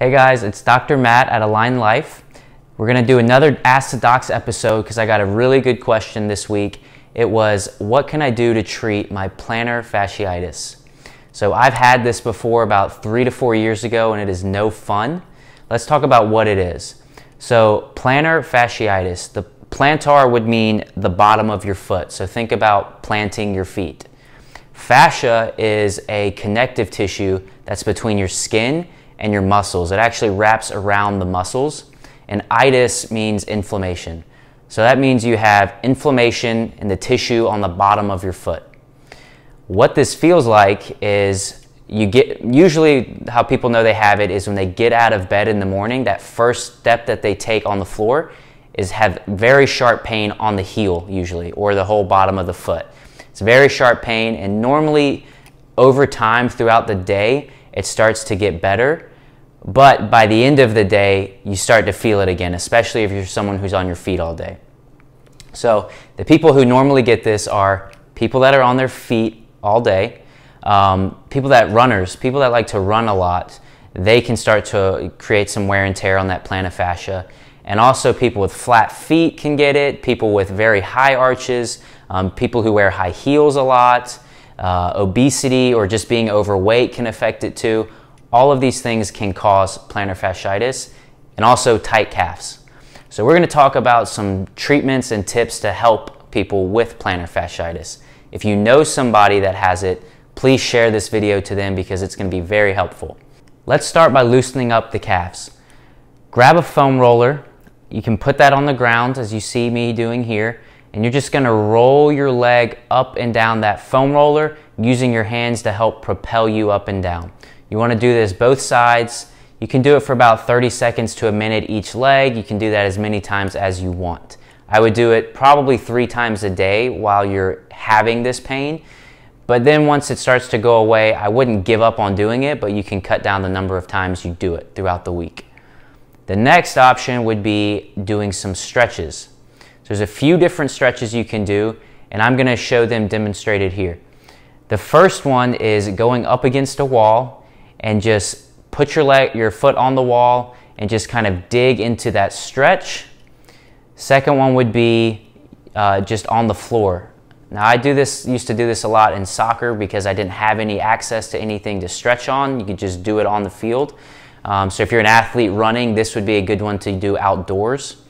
Hey guys, it's Dr. Matt at Align Life. We're gonna do another Ask the Docs episode because I got a really good question this week. It was, what can I do to treat my plantar fasciitis? So I've had this before about three to four years ago and it is no fun. Let's talk about what it is. So plantar fasciitis, the plantar would mean the bottom of your foot. So think about planting your feet. Fascia is a connective tissue that's between your skin and your muscles. It actually wraps around the muscles. And itis means inflammation. So that means you have inflammation in the tissue on the bottom of your foot. What this feels like is you get usually how people know they have it is when they get out of bed in the morning, that first step that they take on the floor is have very sharp pain on the heel usually or the whole bottom of the foot. It's very sharp pain and normally over time throughout the day it starts to get better but by the end of the day, you start to feel it again, especially if you're someone who's on your feet all day. So the people who normally get this are people that are on their feet all day, um, people that runners, people that like to run a lot. They can start to create some wear and tear on that plantar fascia. And also people with flat feet can get it, people with very high arches, um, people who wear high heels a lot, uh, obesity or just being overweight can affect it too. All of these things can cause plantar fasciitis and also tight calves. So we're gonna talk about some treatments and tips to help people with plantar fasciitis. If you know somebody that has it, please share this video to them because it's gonna be very helpful. Let's start by loosening up the calves. Grab a foam roller. You can put that on the ground as you see me doing here and you're just gonna roll your leg up and down that foam roller using your hands to help propel you up and down. You wanna do this both sides. You can do it for about 30 seconds to a minute each leg. You can do that as many times as you want. I would do it probably three times a day while you're having this pain. But then once it starts to go away, I wouldn't give up on doing it, but you can cut down the number of times you do it throughout the week. The next option would be doing some stretches. So there's a few different stretches you can do, and I'm gonna show them demonstrated here. The first one is going up against a wall and just put your leg, your foot on the wall and just kind of dig into that stretch. Second one would be uh, just on the floor. Now I do this, used to do this a lot in soccer because I didn't have any access to anything to stretch on. You could just do it on the field. Um, so if you're an athlete running, this would be a good one to do outdoors.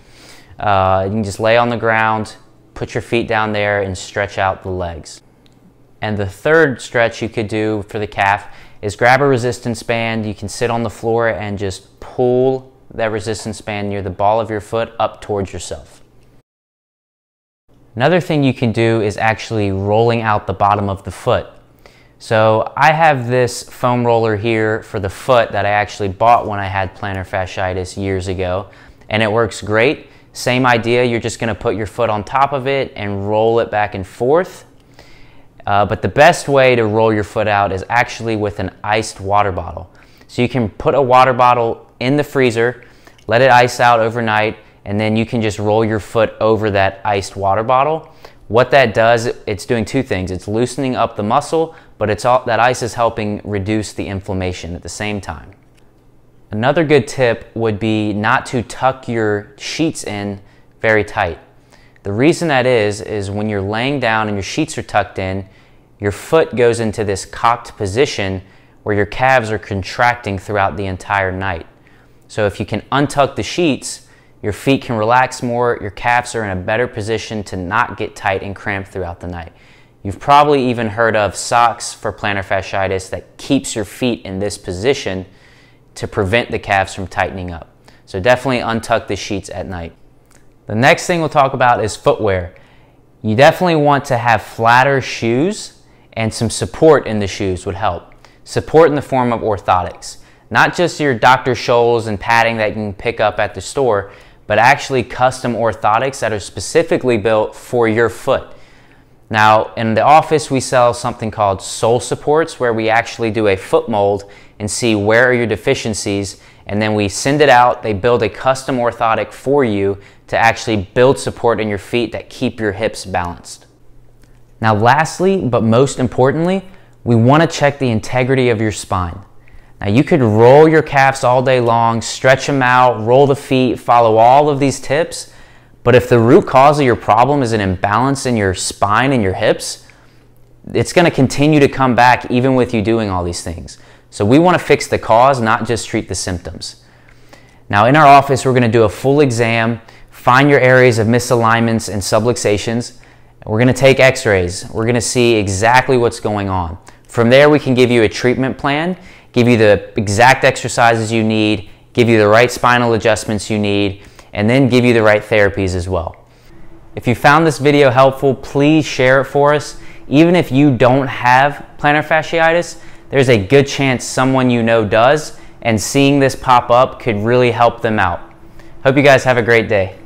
Uh, you can just lay on the ground, put your feet down there and stretch out the legs. And the third stretch you could do for the calf is grab a resistance band. You can sit on the floor and just pull that resistance band near the ball of your foot up towards yourself. Another thing you can do is actually rolling out the bottom of the foot. So I have this foam roller here for the foot that I actually bought when I had plantar fasciitis years ago, and it works great. Same idea, you're just gonna put your foot on top of it and roll it back and forth uh, but the best way to roll your foot out is actually with an iced water bottle. So you can put a water bottle in the freezer, let it ice out overnight, and then you can just roll your foot over that iced water bottle. What that does, it's doing two things. It's loosening up the muscle, but it's all, that ice is helping reduce the inflammation at the same time. Another good tip would be not to tuck your sheets in very tight. The reason that is, is when you're laying down and your sheets are tucked in, your foot goes into this cocked position where your calves are contracting throughout the entire night. So if you can untuck the sheets, your feet can relax more, your calves are in a better position to not get tight and cramped throughout the night. You've probably even heard of socks for plantar fasciitis that keeps your feet in this position to prevent the calves from tightening up. So definitely untuck the sheets at night. The next thing we'll talk about is footwear. You definitely want to have flatter shoes and some support in the shoes would help. Support in the form of orthotics. Not just your Dr. Scholl's and padding that you can pick up at the store, but actually custom orthotics that are specifically built for your foot. Now, in the office, we sell something called sole supports where we actually do a foot mold and see where are your deficiencies and then we send it out. They build a custom orthotic for you to actually build support in your feet that keep your hips balanced. Now, lastly, but most importantly, we want to check the integrity of your spine. Now, you could roll your calves all day long, stretch them out, roll the feet, follow all of these tips, but if the root cause of your problem is an imbalance in your spine and your hips, it's going to continue to come back even with you doing all these things. So we want to fix the cause, not just treat the symptoms. Now, in our office, we're going to do a full exam, find your areas of misalignments and subluxations. We're going to take x rays. We're going to see exactly what's going on. From there, we can give you a treatment plan, give you the exact exercises you need, give you the right spinal adjustments you need, and then give you the right therapies as well. If you found this video helpful, please share it for us. Even if you don't have plantar fasciitis, there's a good chance someone you know does, and seeing this pop up could really help them out. Hope you guys have a great day.